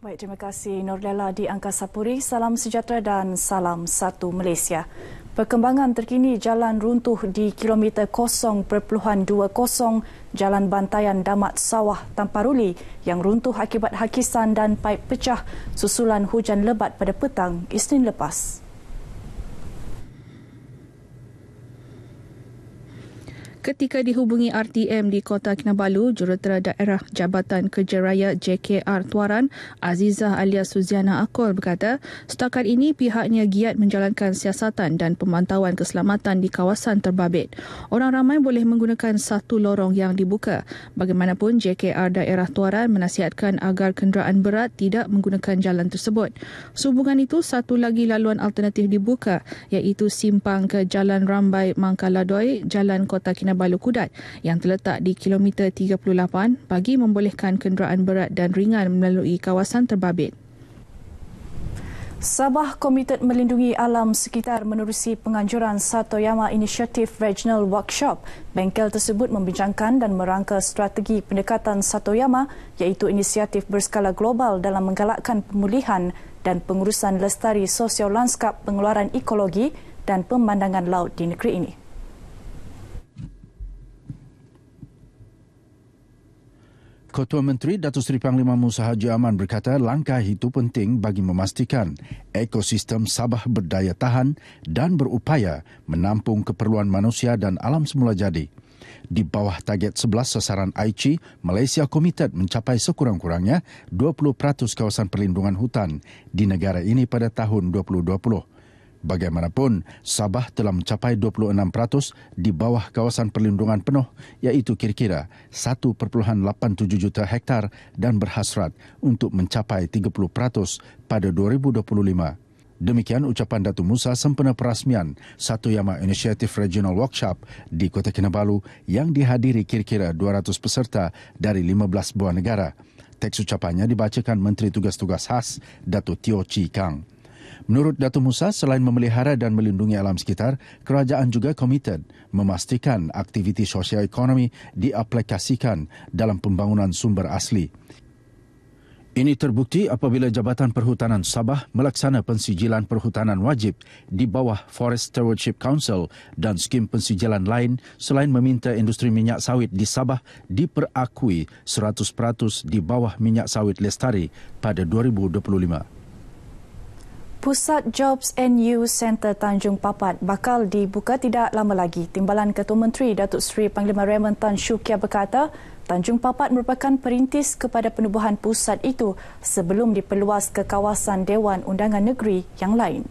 Baik, terima kasih Norlela di Angkasa Puri. Salam sejahtera dan salam satu Malaysia. Perkembangan terkini jalan runtuh di kilometer 0.20 Jalan Bantayan Damat Sawah Tamparuli yang runtuh akibat hakisan dan paip pecah susulan hujan lebat pada petang Isnin lepas. Ketika dihubungi RTM di Kota Kinabalu, Jurutera Daerah Jabatan Kerja Raya JKR Tuaran, Azizah alias Suziana Akor berkata, setakat ini pihaknya giat menjalankan siasatan dan pemantauan keselamatan di kawasan terbabit. Orang ramai boleh menggunakan satu lorong yang dibuka. Bagaimanapun, JKR Daerah Tuaran menasihatkan agar kenderaan berat tidak menggunakan jalan tersebut. Sehubungan itu, satu lagi laluan alternatif dibuka, iaitu simpang ke Jalan Rambai Mangkaladoi, Jalan Kota Kinabalu Istana Balu Kudat yang terletak di kilometer 38 bagi membolehkan kenderaan berat dan ringan melalui kawasan terbabit. Sabah Komited Melindungi Alam Sekitar menerusi penganjuran Satoyama Initiative Regional Workshop. Bengkel tersebut membincangkan dan merangka strategi pendekatan Satoyama iaitu inisiatif berskala global dalam menggalakkan pemulihan dan pengurusan lestari sosio lanskap pengeluaran ekologi dan pemandangan laut di negeri ini. Ketua Menteri Datuk Seri Panglima Musa Haji Aman berkata langkah itu penting bagi memastikan ekosistem Sabah berdaya tahan dan berupaya menampung keperluan manusia dan alam semula jadi. Di bawah target 11 sasaran Aichi, Malaysia komited mencapai sekurang-kurangnya 20% kawasan perlindungan hutan di negara ini pada tahun 2020. Bagaimanapun, Sabah telah mencapai 26% di bawah kawasan perlindungan penuh iaitu kira-kira 1.87 juta hektar dan berhasrat untuk mencapai 30% pada 2025. Demikian ucapan Datu Musa sempena perasmian Satu Yama Initiative Regional Workshop di Kota Kinabalu yang dihadiri kira-kira 200 peserta dari 15 buah negara. Teks ucapannya dibacakan Menteri Tugas-Tugas Khas Datu Tio Chi Kang. Menurut Datuk Musa, selain memelihara dan melindungi alam sekitar, kerajaan juga komited memastikan aktiviti sosial ekonomi diaplikasikan dalam pembangunan sumber asli. Ini terbukti apabila Jabatan Perhutanan Sabah melaksana pensijilan perhutanan wajib di bawah Forest Stewardship Council dan skim pensijilan lain selain meminta industri minyak sawit di Sabah diperakui 100% di bawah minyak sawit lestari pada 2025. Pusat Jobs and Youth Center Tanjung Papat bakal dibuka tidak lama lagi. Timbalan Ketua Menteri Datuk Seri Panglima Raymond Tan Shukia berkata, Tanjung Papat merupakan perintis kepada penubuhan pusat itu sebelum diperluas ke kawasan Dewan Undangan Negeri yang lain.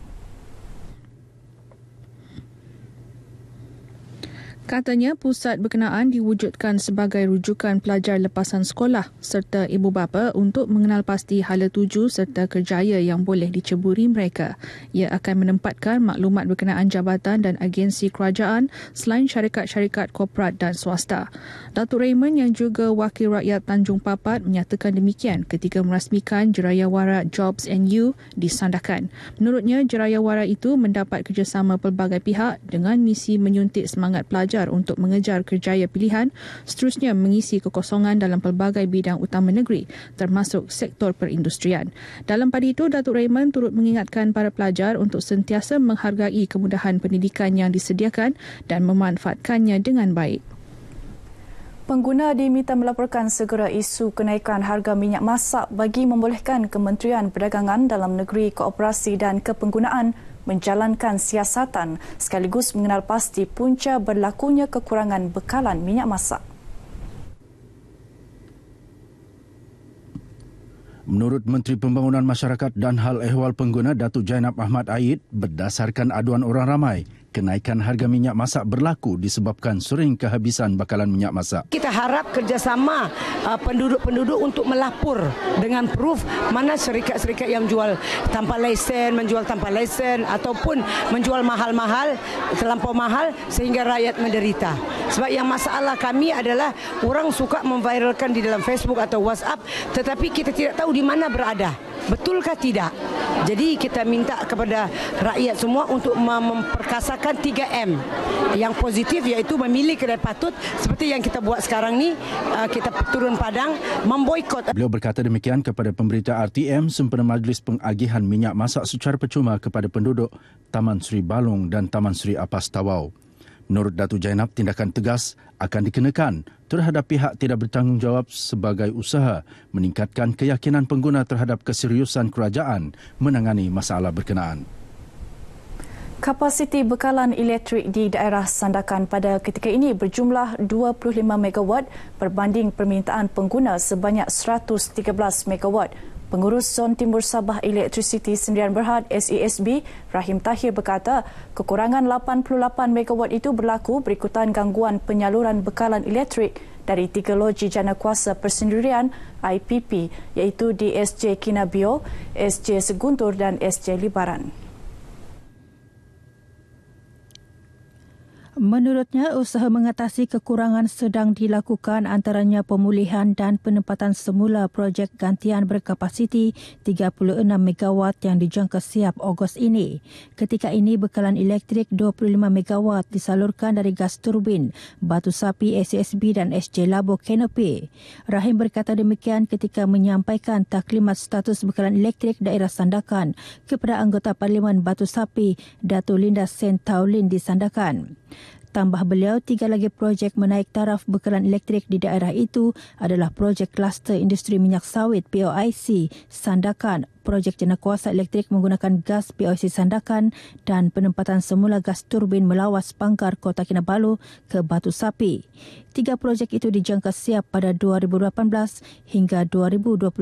Katanya pusat berkenaan diwujudkan sebagai rujukan pelajar lepasan sekolah serta ibu bapa untuk mengenal pasti hala tuju serta kerjaya yang boleh diceburi mereka. Ia akan menempatkan maklumat berkenaan jabatan dan agensi kerajaan selain syarikat-syarikat korporat dan swasta. Datuk Raymond yang juga wakil rakyat Tanjung Papat menyatakan demikian ketika merasmikan Jeraya Wara Jobs and You di Sandakan. Menurutnya, Jeraya Wara itu mendapat kerjasama pelbagai pihak dengan misi menyuntik semangat pelajar belajar untuk mengejar kerjaya pilihan, seterusnya mengisi kekosongan dalam pelbagai bidang utama negeri, termasuk sektor perindustrian. Dalam pada itu, Datuk Raymond turut mengingatkan para pelajar untuk sentiasa menghargai kemudahan pendidikan yang disediakan dan memanfaatkannya dengan baik. Pengguna diminta melaporkan segera isu kenaikan harga minyak masak bagi membolehkan Kementerian Perdagangan dalam negeri kooperasi dan kepenggunaan menjalankan siasatan sekaligus mengenal pasti punca berlakunya kekurangan bekalan minyak masak. Menurut Menteri Pembangunan Masyarakat dan Hal Ehwal Pengguna Datuk Jainab Ahmad Aid, berdasarkan aduan orang ramai, kenaikan harga minyak masak berlaku disebabkan sering kehabisan bakalan minyak masak. Kita harap kerjasama uh, penduduk-penduduk untuk melapor dengan proof mana syarikat-syarikat yang jual tanpa lesen, menjual tanpa lesen ataupun menjual mahal-mahal, terlampau mahal sehingga rakyat menderita. Sebab yang masalah kami adalah orang suka memviralkan di dalam Facebook atau WhatsApp tetapi kita tidak tahu di mana berada. Betulkah tidak? Jadi kita minta kepada rakyat semua untuk memperkasakan 3M yang positif iaitu memilih kedai patut seperti yang kita buat sekarang ni uh, kita turun padang memboikot. Beliau berkata demikian kepada pemberita RTM sempena majlis pengagihan minyak masak secara percuma kepada penduduk Taman Sri Balung dan Taman Sri Apas Tawau. Menurut Datu Jainab, tindakan tegas akan dikenakan terhadap pihak tidak bertanggungjawab sebagai usaha meningkatkan keyakinan pengguna terhadap keseriusan kerajaan menangani masalah berkenaan. Kapasiti bekalan elektrik di daerah Sandakan pada ketika ini berjumlah 25 MW berbanding permintaan pengguna sebanyak 113 MW. Pengurus Zon Timur Sabah Electricity Sendirian Berhad SESB Rahim Tahir berkata kekurangan 88 MW itu berlaku berikutan gangguan penyaluran bekalan elektrik dari tiga loji jana kuasa persendirian IPP iaitu di SJ Kinabio, SJ Seguntur dan SJ Libaran. Menurutnya, usaha mengatasi kekurangan sedang dilakukan antaranya pemulihan dan penempatan semula projek gantian berkapasiti 36 MW yang dijangka siap Ogos ini. Ketika ini, bekalan elektrik 25 MW disalurkan dari gas turbin, batu sapi SSB dan SJ Labo Canopy. Rahim berkata demikian ketika menyampaikan taklimat status bekalan elektrik daerah Sandakan kepada anggota Parlimen Batu Sapi, Datu Linda Sentaulin di Sandakan. Tambah beliau, tiga lagi projek menaik taraf bekalan elektrik di daerah itu adalah projek kluster industri minyak sawit POIC Sandakan, projek jenak kuasa elektrik menggunakan gas POIC Sandakan dan penempatan semula gas turbin melawas pangkar Kota Kinabalu ke Batu Sapi. Tiga projek itu dijangka siap pada 2018 hingga 2021.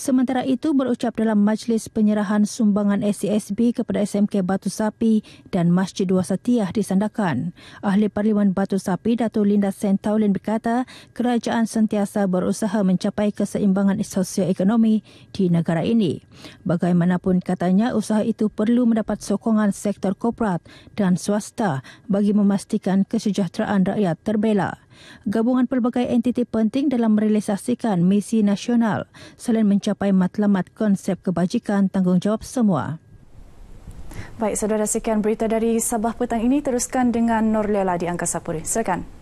Sementara itu berucap dalam majlis penyerahan sumbangan SCSB e kepada SMK Batu Sapi dan Masjid Dua Satiah di Sandakan. Ahli Parlimen Batu Sapi, Datuk Linda Sentaulin berkata, kerajaan sentiasa berusaha mencapai keseimbangan ekonomi di negara ini. Bagaimanapun katanya, usaha itu perlu mendapat sokongan sektor korporat dan swasta bagi memastikan kesejahteraan rakyat terbela gabungan pelbagai entiti penting dalam merealisasikan misi nasional selain mencapai matlamat konsep kebajikan tanggungjawab semua. Baik, saudara sekian berita dari Sabah petang ini teruskan dengan Norlia di Angkasa Puri. Silakan.